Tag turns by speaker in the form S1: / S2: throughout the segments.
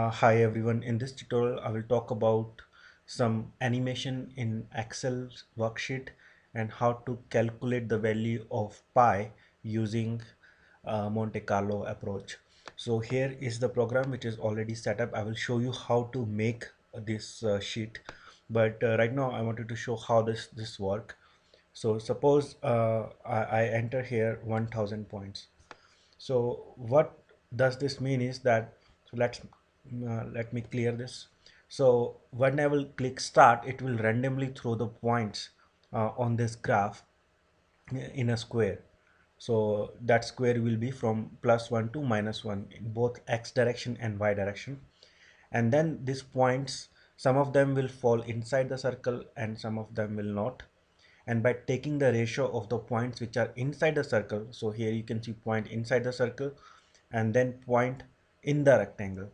S1: Uh, hi everyone, in this tutorial I will talk about some animation in Excel worksheet and how to calculate the value of pi using uh, Monte Carlo approach. So here is the program which is already set up. I will show you how to make this uh, sheet but uh, right now I wanted to show how this this work. So suppose uh, I, I enter here 1000 points. So what does this mean is that so let's Mm, uh, let me clear this so when I will click start it will randomly throw the points uh, on this graph uh, in a square so that square will be from plus 1 to minus 1 in both x direction and y direction and then these points some of them will fall inside the circle and some of them will not and by taking the ratio of the points which are inside the circle so here you can see point inside the circle and then point in the rectangle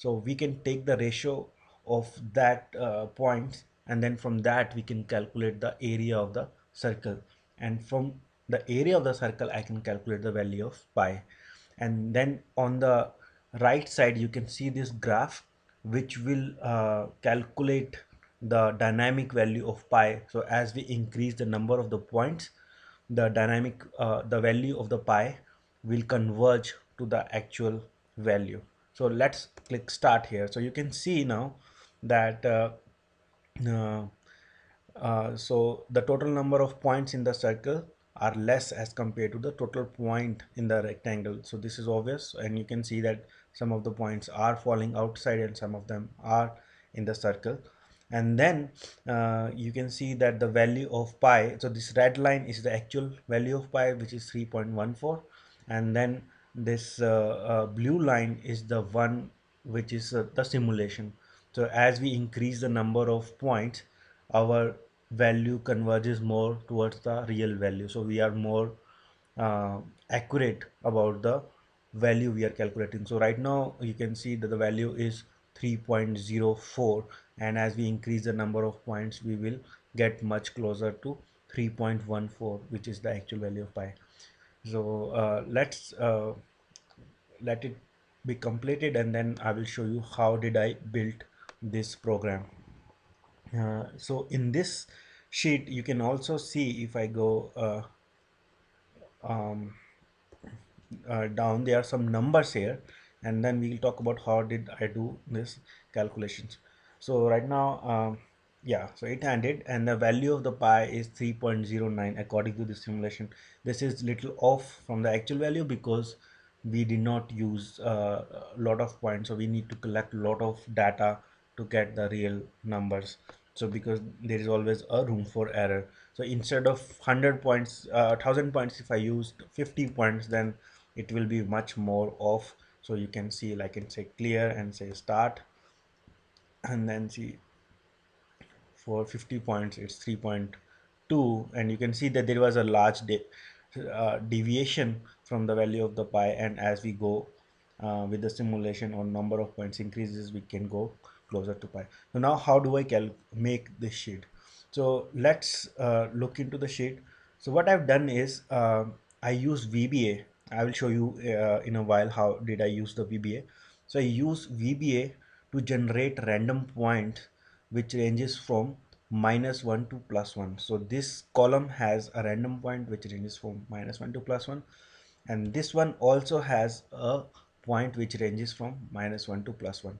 S1: so we can take the ratio of that uh, point and then from that we can calculate the area of the circle and from the area of the circle I can calculate the value of pi and then on the right side you can see this graph which will uh, calculate the dynamic value of pi so as we increase the number of the points the dynamic uh, the value of the pi will converge to the actual value so let's click start here so you can see now that uh, uh, uh, so the total number of points in the circle are less as compared to the total point in the rectangle so this is obvious and you can see that some of the points are falling outside and some of them are in the circle and then uh, you can see that the value of pi so this red line is the actual value of pi which is 3.14 and then this uh, uh, blue line is the one which is uh, the simulation so as we increase the number of points our value converges more towards the real value so we are more uh, accurate about the value we are calculating so right now you can see that the value is 3.04 and as we increase the number of points we will get much closer to 3.14 which is the actual value of pi so uh, let's uh, let it be completed and then I will show you how did I build this program uh, so in this sheet you can also see if I go uh, um, uh, down there are some numbers here and then we'll talk about how did I do this calculations so right now uh, yeah so it ended and the value of the pi is 3.09 according to the simulation this is little off from the actual value because we did not use uh, a lot of points so we need to collect a lot of data to get the real numbers so because there is always a room for error so instead of 100 points uh, 1000 points if i used 50 points then it will be much more off so you can see like in say clear and say start and then see for 50 points it's 3.2 and you can see that there was a large de uh, deviation from the value of the pi and as we go uh, with the simulation or number of points increases we can go closer to pi so now how do I make this sheet so let's uh, look into the sheet so what I've done is um, I use VBA I will show you uh, in a while how did I use the VBA so I use VBA to generate random points which ranges from minus 1 to plus 1 so this column has a random point which ranges from minus 1 to plus 1 and this one also has a point which ranges from minus 1 to plus 1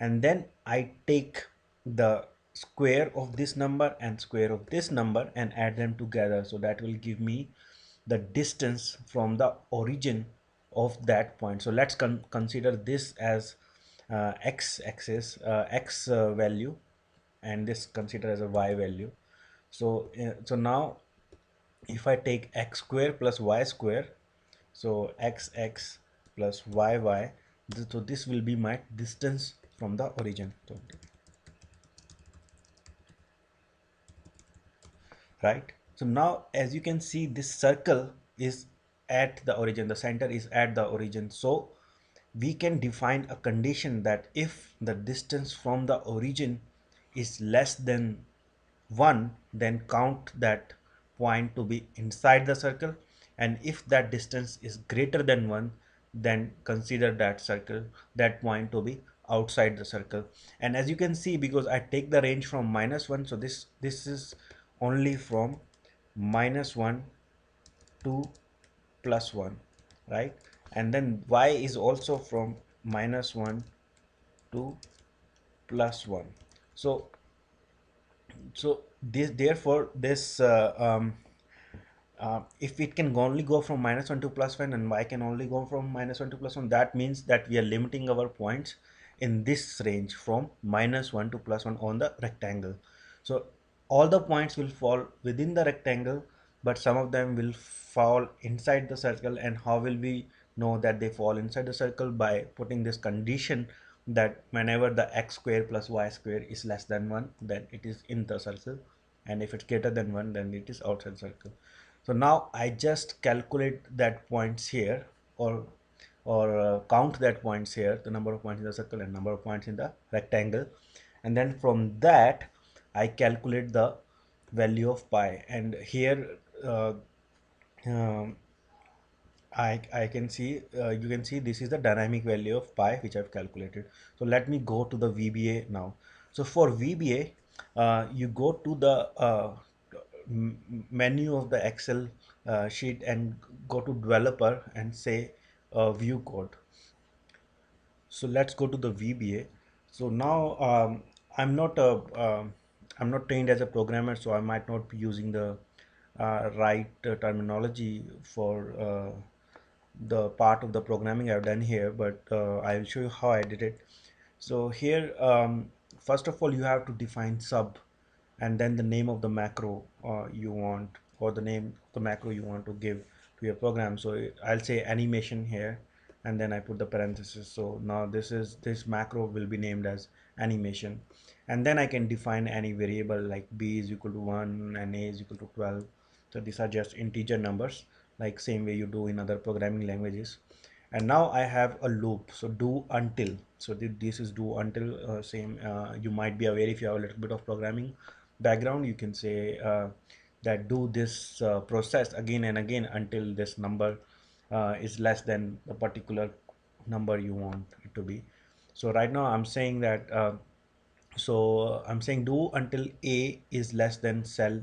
S1: and then I take the square of this number and square of this number and add them together so that will give me the distance from the origin of that point so let's con consider this as uh, x axis uh, x uh, value and this consider as a y value so uh, so now if I take x square plus y square so x x plus y y this, so this will be my distance from the origin so, right so now as you can see this circle is at the origin the center is at the origin so we can define a condition that if the distance from the origin is less than 1 then count that point to be inside the circle and if that distance is greater than 1 then consider that circle that point to be outside the circle and as you can see because I take the range from minus 1 so this this is only from minus 1 to plus 1 right and then y is also from minus 1 to plus 1 so so this therefore this uh, um, uh, if it can only go from minus 1 to plus 1 and y can only go from minus 1 to plus 1 that means that we are limiting our points in this range from minus 1 to plus 1 on the rectangle so all the points will fall within the rectangle but some of them will fall inside the circle and how will we know that they fall inside the circle by putting this condition that whenever the x square plus y square is less than 1 then it is in the circle and if it's greater than 1 then it is outside circle so now I just calculate that points here or or uh, count that points here the number of points in the circle and number of points in the rectangle and then from that I calculate the value of pi and here uh, um, I, I can see uh, you can see this is the dynamic value of pi which I've calculated so let me go to the VBA now so for VBA uh, you go to the uh, menu of the Excel uh, sheet and go to developer and say uh, view code so let's go to the VBA so now um, I'm not a um, I'm not trained as a programmer so I might not be using the uh, right terminology for the part of the programming I've done here but uh, I'll show you how I did it so here um, first of all you have to define sub and then the name of the macro uh, you want or the name the macro you want to give to your program so I'll say animation here and then I put the parenthesis so now this is this macro will be named as animation and then I can define any variable like b is equal to 1 and a is equal to 12 so these are just integer numbers like same way you do in other programming languages and now I have a loop so do until so th this is do until uh, same uh, you might be aware if you have a little bit of programming background you can say uh, that do this uh, process again and again until this number uh, is less than the particular number you want it to be so right now I'm saying that uh, so I'm saying do until a is less than cell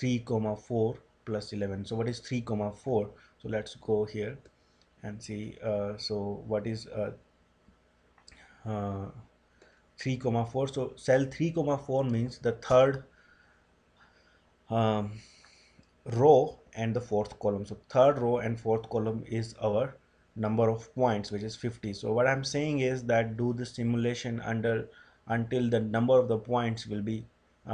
S1: 3 comma 4 plus 11 so what is 3 comma 4 so let's go here and see uh, so what is uh, uh, 3 comma 4 so cell 3 comma 4 means the third um, row and the fourth column so third row and fourth column is our number of points which is 50 so what i'm saying is that do the simulation under until the number of the points will be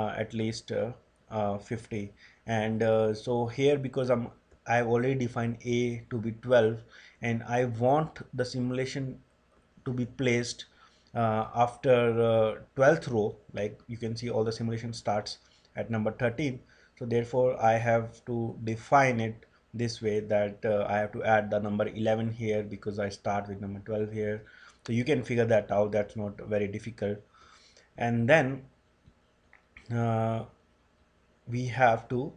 S1: uh, at least uh, uh, 50 and uh, so here because I'm I've already defined A to be 12 and I want the simulation to be placed uh, after 12th uh, row like you can see all the simulation starts at number 13 so therefore I have to define it this way that uh, I have to add the number 11 here because I start with number 12 here so you can figure that out that's not very difficult and then uh, we have to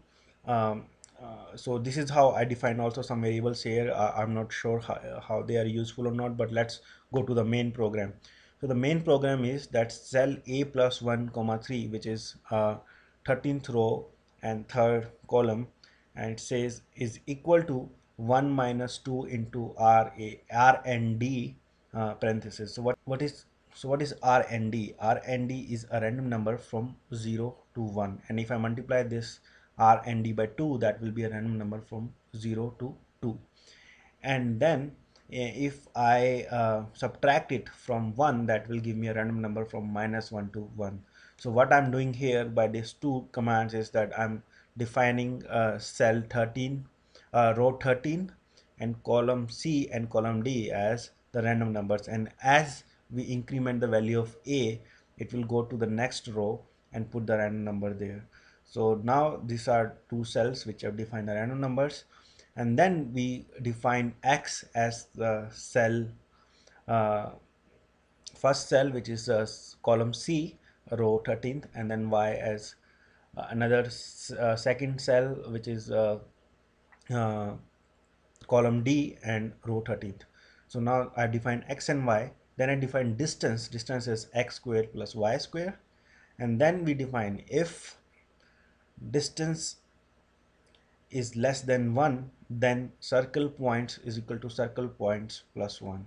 S1: um, uh, so this is how I define also some variables here uh, I'm not sure how, how, they are useful or not but let's go to the main program so the main program is that cell a plus 1 comma 3 which is uh, 13th row and third column and it says is equal to 1 minus 2 into r a r and d uh, parenthesis so what what is so what is r and d r and d is a random number from 0 to 1 and if I multiply this R and D by 2 that will be a random number from 0 to 2 and then eh, if I uh, subtract it from 1 that will give me a random number from minus 1 to 1 so what I'm doing here by these two commands is that I'm defining uh, cell 13 uh, row 13 and column C and column D as the random numbers and as we increment the value of A it will go to the next row and put the random number there so now these are two cells which have defined the random numbers and then we define x as the cell uh, first cell which is uh, column c row 13th and then y as uh, another uh, second cell which is uh, uh, column d and row 13th so now i define x and y then i define distance distance is x squared plus y square and then we define if distance is less than 1 then circle points is equal to circle points plus 1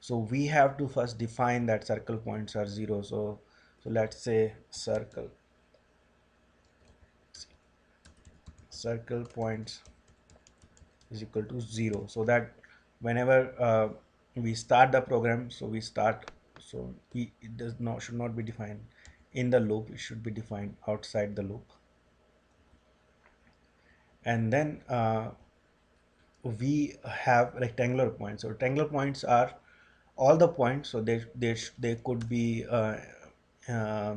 S1: so we have to first define that circle points are 0 so so let's say circle circle points is equal to 0 so that whenever uh, we start the program so we start so it does not should not be defined in the loop it should be defined outside the loop and then uh, we have rectangular points so rectangular points are all the points so they they, they could be uh, uh,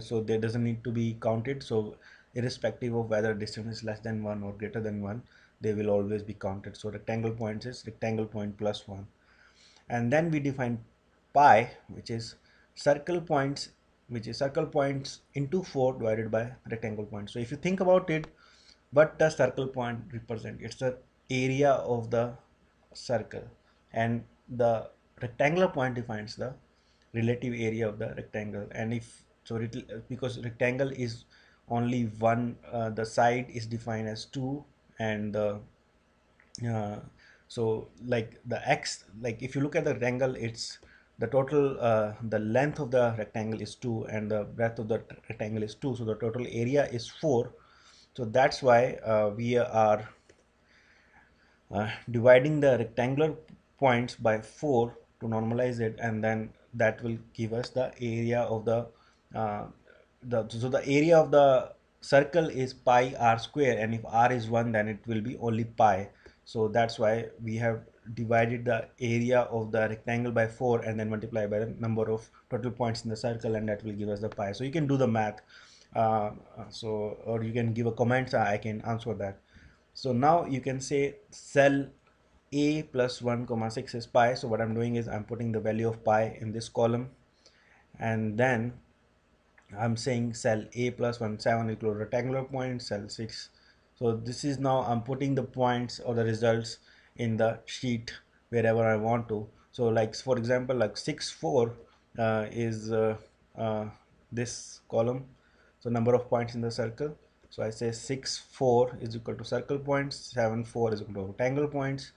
S1: so they doesn't need to be counted so irrespective of whether distance is less than 1 or greater than 1 they will always be counted so rectangle points is rectangle point plus 1 and then we define pi which is circle points which is circle points into 4 divided by rectangle point. So if you think about it, what does circle point represent? It's the area of the circle and the rectangular point defines the relative area of the rectangle and if so because rectangle is only one uh, the side is defined as 2 and the uh, so like the x like if you look at the rectangle it's the total uh, the length of the rectangle is 2 and the breadth of the rectangle is 2 so the total area is 4 so that's why uh, we are uh, dividing the rectangular points by 4 to normalize it and then that will give us the area of the uh, the so the area of the circle is pi r square and if r is 1 then it will be only pi so that's why we have divided the area of the rectangle by 4 and then multiply by the number of total points in the circle and that will give us the pi so you can do the math uh, uh, so or you can give a comment so I can answer that so now you can say cell a plus 1 comma 6 is pi so what I'm doing is I'm putting the value of pi in this column and then I'm saying cell a plus 1 7 equal rectangular point cell 6 so this is now I'm putting the points or the results in the sheet wherever I want to so like for example like 6 4 uh, is uh, uh, this column so number of points in the circle so I say 6 4 is equal to circle points 7 4 is equal to rectangle points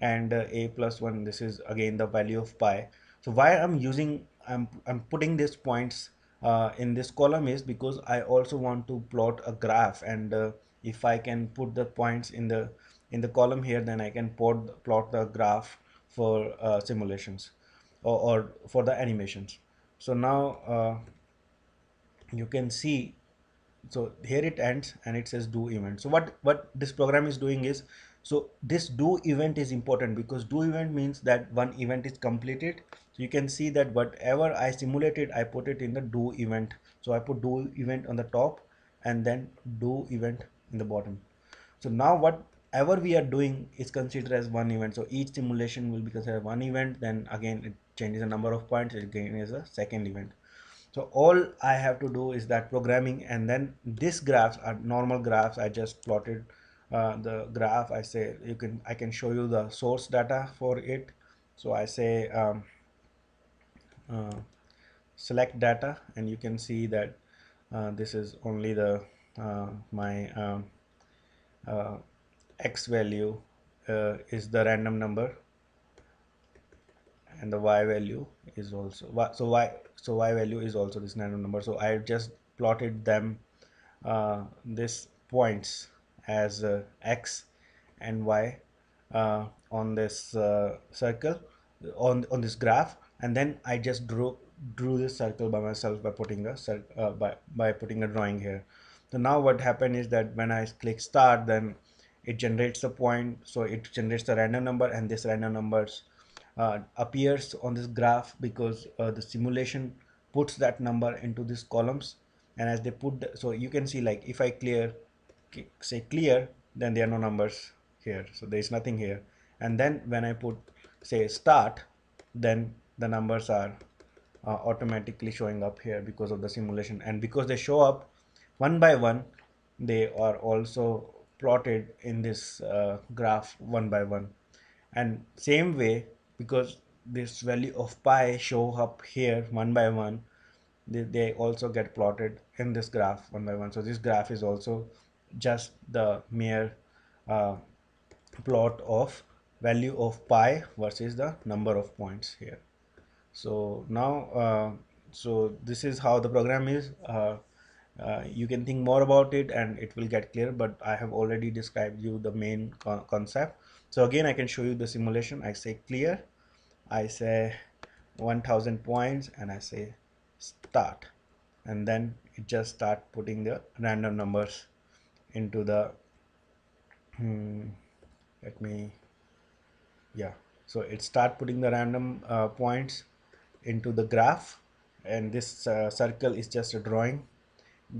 S1: and uh, a plus 1 this is again the value of pi so why I'm using I'm, I'm putting these points uh, in this column is because I also want to plot a graph and uh, if I can put the points in the in the column here then I can plot, plot the graph for uh, simulations or, or, for the animations so now uh, you can see so here it ends and it says do event so what what this program is doing is so this do event is important because do event means that one event is completed so you can see that whatever I simulated I put it in the do event so I put do event on the top and then do event in the bottom so now what whatever we are doing is considered as one event so each simulation will be considered one event then again it changes the number of points it is a second event so all I have to do is that programming and then these graphs are normal graphs I just plotted uh, the graph I say you can I can show you the source data for it so I say um, uh, select data and you can see that uh, this is only the uh, my um, uh, x value uh, is the random number and the y value is also so y so y value is also this random number so i just plotted them uh, this points as uh, x and y uh, on this uh, circle on on this graph and then i just drew drew this circle by myself by putting a uh, by by putting a drawing here so now what happened is that when i click start then it generates a point so it generates a random number and this random numbers uh, appears on this graph because uh, the simulation puts that number into these columns and as they put the, so you can see like if I clear say clear then there are no numbers here so there is nothing here and then when I put say start then the numbers are uh, automatically showing up here because of the simulation and because they show up one by one they are also plotted in this uh, graph one by one and same way because this value of pi show up here one by one they, they also get plotted in this graph one by one so this graph is also just the mere uh, plot of value of pi versus the number of points here so now uh, so this is how the program is uh, uh, you can think more about it and it will get clear but I have already described you the main co concept so again I can show you the simulation I say clear I say 1000 points and I say start and then it just start putting the random numbers into the hmm, let me yeah so it start putting the random uh, points into the graph and this uh, circle is just a drawing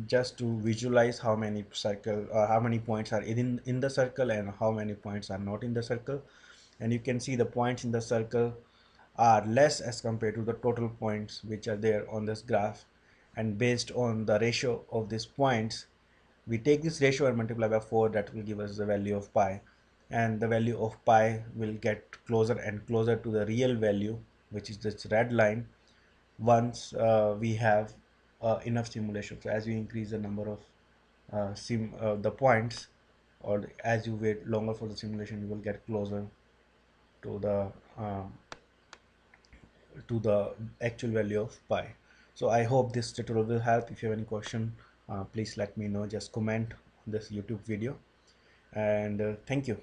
S1: just to visualize how many circle or uh, how many points are in in the circle and how many points are not in the circle and you can see the points in the circle are less as compared to the total points which are there on this graph and based on the ratio of these points we take this ratio and multiply by 4 that will give us the value of pi and the value of pi will get closer and closer to the real value which is this red line once uh, we have uh, enough simulation so as you increase the number of uh, sim uh, the points or as you wait longer for the simulation you will get closer to the um, to the actual value of pi so i hope this tutorial will help if you have any question uh, please let me know just comment on this youtube video and uh, thank you